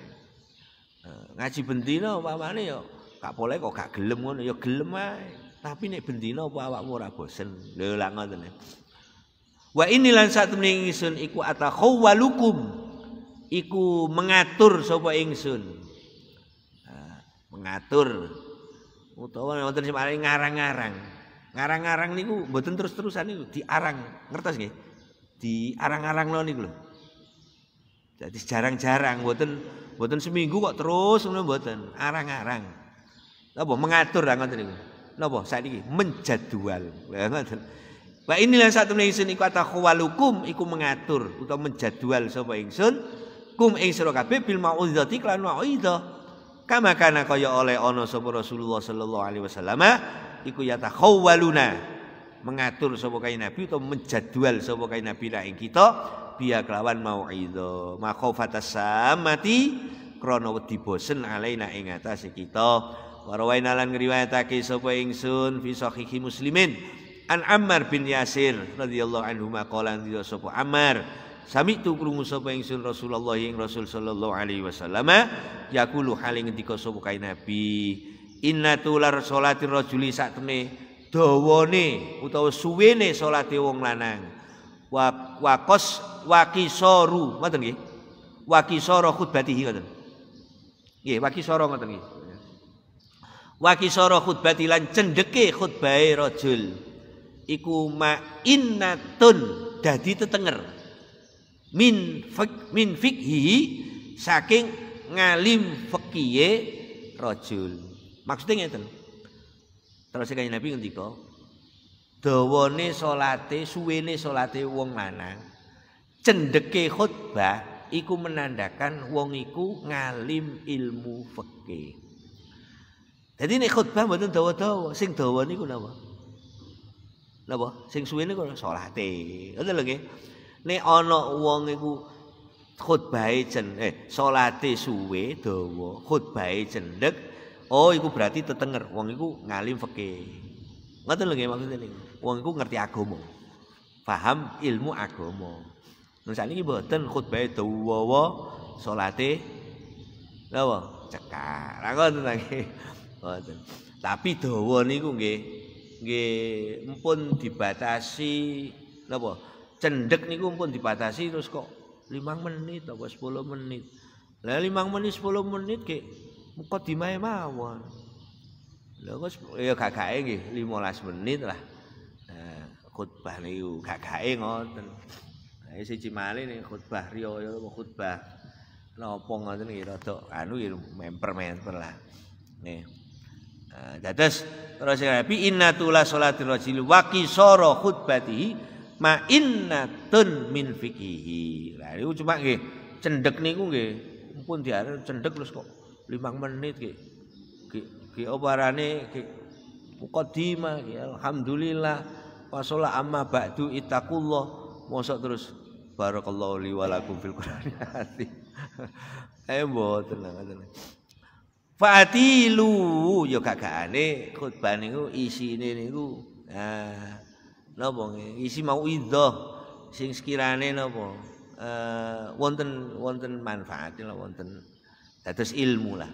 ngaji bendina umpamane ya gak boleh kok gak gelem ngono ya gelem wae tapi nek bendina apa awakmu ora bosen lho lak ngono wa inilan satu ingsun iku atakhawwalukum iku mengatur sapa ingsun mengatur utawa wonten sing paling ngarang-ngarang. Ngarang-ngarang niku mboten terus-terusan niku diarang, ngertos nggih? Diarang-arang lho niku lho. Dadi jarang-jarang mboten mboten seminggu kok terus ngono mboten, arang-arang. Napa mengatur lah ngoten niku. Napa saiki menjadwal. Lah inilah satu ingsun iku atakhwalukum iku mengatur utawa menjadwal sapa ingsun kum ing sira kabeh bil mauzati klan mauzah. kama kana kaya oleh ana sapa Rasulullah sallallahu alaihi wasallam iku yatakhawwaluna mengatur sapa kain nabi atau menjadwal sapa kain nabi lah ing kita biya kelawan mauidho makhafatas samati krana wedi bosen alaina ing atase kita warawaina lan ngriwayatake sapa ingsun fi sahihi muslimin an Ammar bin Yasir radhiyallahu anhu maqala sapa Ammar Sami tu krungu sapa ingsun Rasulullah ing Rasul sallallahu alaihi wasallam yaqulu hale ngendika sapa kae Nabi innatular salati rajuli saktene dawane utawa suwene salate wong lanang wa waqas waqisaru ngoten nggih waqisara khutbatihi ngoten nggih waqisara ngoten nggih waqisara khutbati lan cendheke khutbahe rajul iku ma innatun dadi tetenger min fik min fikhi saking ngalim fikie rajul maksudnya itu terus kaya nabi ngerti dawane solate suwene solate wong lanang cendeke khutbah iku menandakan wong iku ngalim ilmu fikih jadi ini khutbah betul dawa dawa sing dawa niku napa napa sing suwene kok solate ada lagi nek ana wong iku khutbahe jeneng eh salate suwe dawa khutbahe cendhek oh iku berarti tetenger wong iku ngalim fikih ngoten lho nggih maksud wong iku ngerti agama paham ilmu agama nek sakniki mboten khutbahe dawa salate lho cekak lha nggih tapi dawa niku nggih nggih mumpun dibatasi napa no, cendek niku pun dibatasi terus kok 5 menit apa 10 menit. Lah 5 menit 10 menit kok dimae mawon. Lah kok ya gagake nggih 15 menit lah. Nah, khutbah niku gagake ngoten. Nah, siji male ning khutbah riyo khutbah napa ngoten iki rada anu ya memper-memper lah. Nih. Nah, dados terus Nabi inna tula salatir rajul wa khutbatihi ma innatun min fikihi lha iku cuma nggih cendhek niku nggih mumpun diare cendhek terus kok 5 menit nggih ki obarane ki alhamdulillah wasala amma ba'du itaqullah mosok terus barakallahu li wa lakum fil qur'an ayo mboten tenang fa'atilu ya yo gagane khutbah niku isine niku nah napa isi mau idzah sing sekirane napa eh wonten wonten manfaate lho wonten dados ilmu lah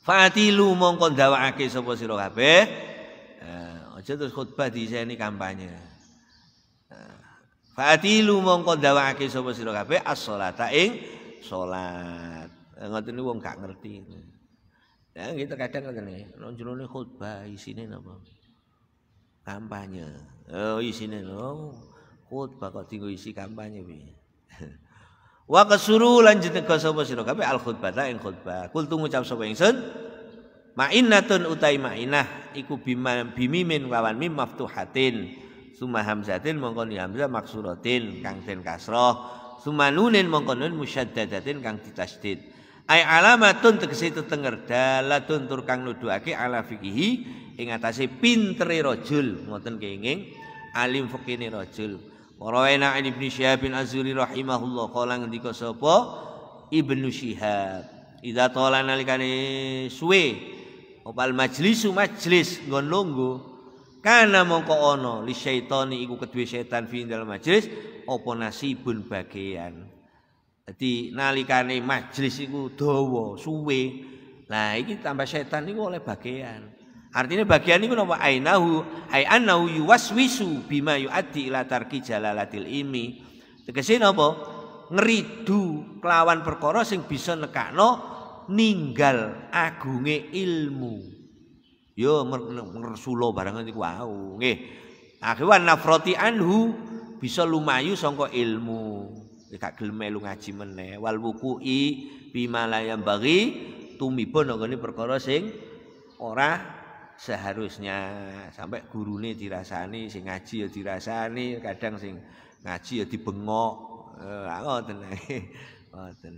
fatilu mongko ndawakake sapa sira kabeh eh, aja terus khutbah diseni kampanye eh, fatilu mongko ndawakake sapa sira kabeh as-shalata ing salat eh, ngoten niku wong gak ngerti Ya, kita kadang ngene, nonjrone khutbah isine napa? kampanye. Oh, isine lho. Khutbah kok dienggo isi kampanye piye? Wa kasuru lan jenenge sapa sira kabe al khutbah ta ing khutbah. Kultu tu ngucap sapa ingsun? Ma'innatun utai ma'inah iku bima bimimin lawan mim maftuhatin. Suma hamzatin mongko ni hamzah maksuratin kang den kasrah. Suma nunin mongko nun musyaddadatin kang ditasdid. ay alamatun tegese tetenger dalatun tur kang nuduhake ala fikihi ing atase pintere rajul ngoten kenging alim fakine rajul warawaina ibn syihab bin azuri rahimahullah kala ngendika sapa ibnu syihab ida tola nalikane suwe opal majlisu majlis nggon lungo kana mongko ana li syaitani iku kedue setan fi dalam majlis apa nasibun bagian Jadi nalikane majelis iku dawa, suwe. Lah iki tambah setan iku oleh bagian. Artinya bagian iku napa ainahu ai annahu yuwaswisu bima yuaddi ila tarki jalalatil imi. Tegese napa? Ngeridu kelawan perkara sing bisa nekakno ninggal agunge ilmu. Yo mersula barang iku wau. Nggih. Akhirnya nafroti anhu bisa lumayu songko ilmu. Ya gak lu ngaji meneh. Wal wuku'i bima la yambaghi tumibun no ngene perkara sing ora seharusnya sampai gurune dirasani sing ngaji ya dirasani kadang sing ngaji ya dibengok eh, ah, ngoten eh, ngoten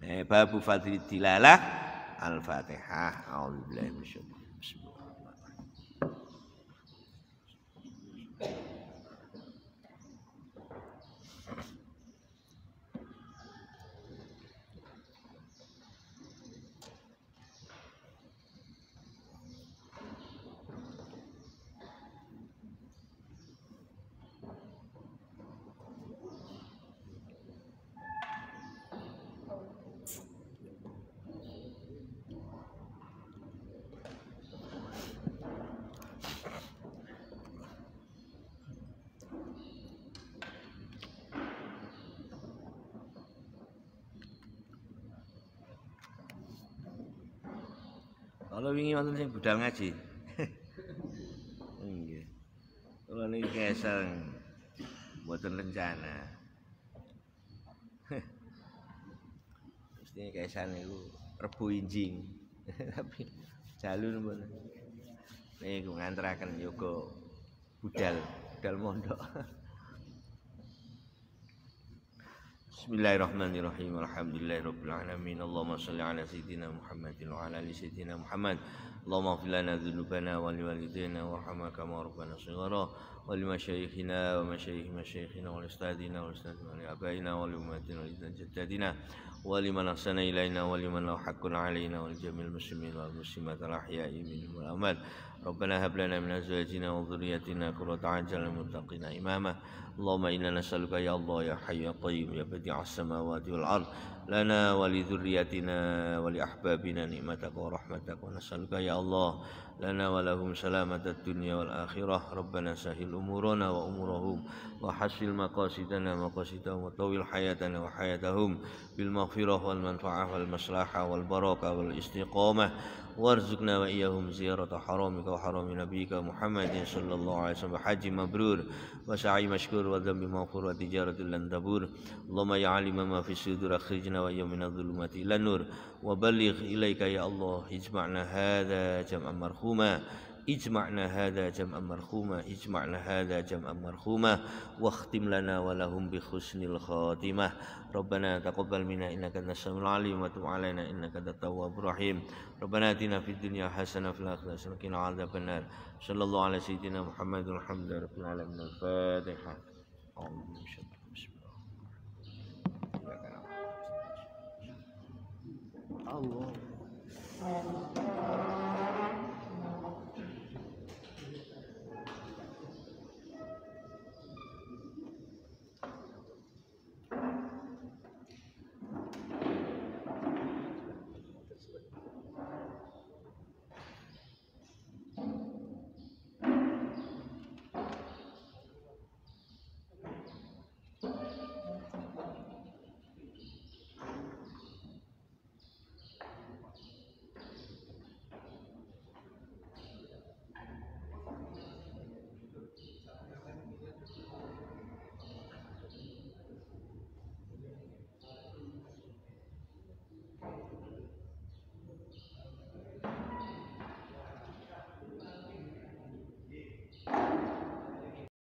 eh babu fadli dilalah al-fatihah a'udzu billahi minasy Ana wingi wonten budal ngaji. Nggih. Kula niki kesel mboten rencana. Mestine kesel niku rebo injing. Tapi jalur mboten. Nek ngantraken yoga budal, budal mondok. Bismillahirrahmanirrahim. Alhamdulillahirabbil alamin. Allahumma shalli ala sayidina Muhammadin wa ala ali sayidina Muhammad. Allahumma ighfir lana dhunubana wa liwalidayna warhamna kama rabbana saghira wa li mashayikhina wa mashayikh mashayikhina wa ustadina wa ustadina wa abaina wa li ummatina wa jaddadina ولمن أحسن إلينا ولمن له حق علينا ولجميع المسلمين والمسلمات الأحياء منهم والأموات ربنا هب لنا من أزواجنا وذرياتنا قرة أعين للمتقين إماما اللهم إنا نسألك يا الله يا حي يا قيوم يا بديع السماوات والأرض لنا ولذريتنا ولأحبابنا نعمتك ورحمتك ونسألك يا الله لنا ولهم سلامة الدنيا والآخرة ربنا سهل أمورنا وأمورهم وحسن مقاصدنا مقاصدهم وطول حياتنا وحياتهم بالمغفرة والمنفعة والمصلحة والبركة والاستقامة وارزقنا وإياهم زيارة حرامك وحرام نبيك محمد صلى الله عليه وسلم حج مبرور وسعي مشكور وذنب مغفور وتجارة لن تبور اللهم يا عالم ما في الصدور أخرجنا وإياهم من الظلمات إلى النور وبلغ إليك يا الله اجمعنا هذا جمع مرخو مرحوما اجمعنا هذا جمعا مرحوما اجمعنا هذا جمعا مرحوما واختم لنا ولهم بحسن الخاتمة ربنا تقبل منا إنك أنت السميع العليم وتب علينا إنك أنت التواب الرحيم ربنا آتنا في الدنيا حسنة في الآخرة حسنة وقنا عذاب النار صلى الله على سيدنا محمد والحمد لله رب العالمين الفاتحة Allah. Allah.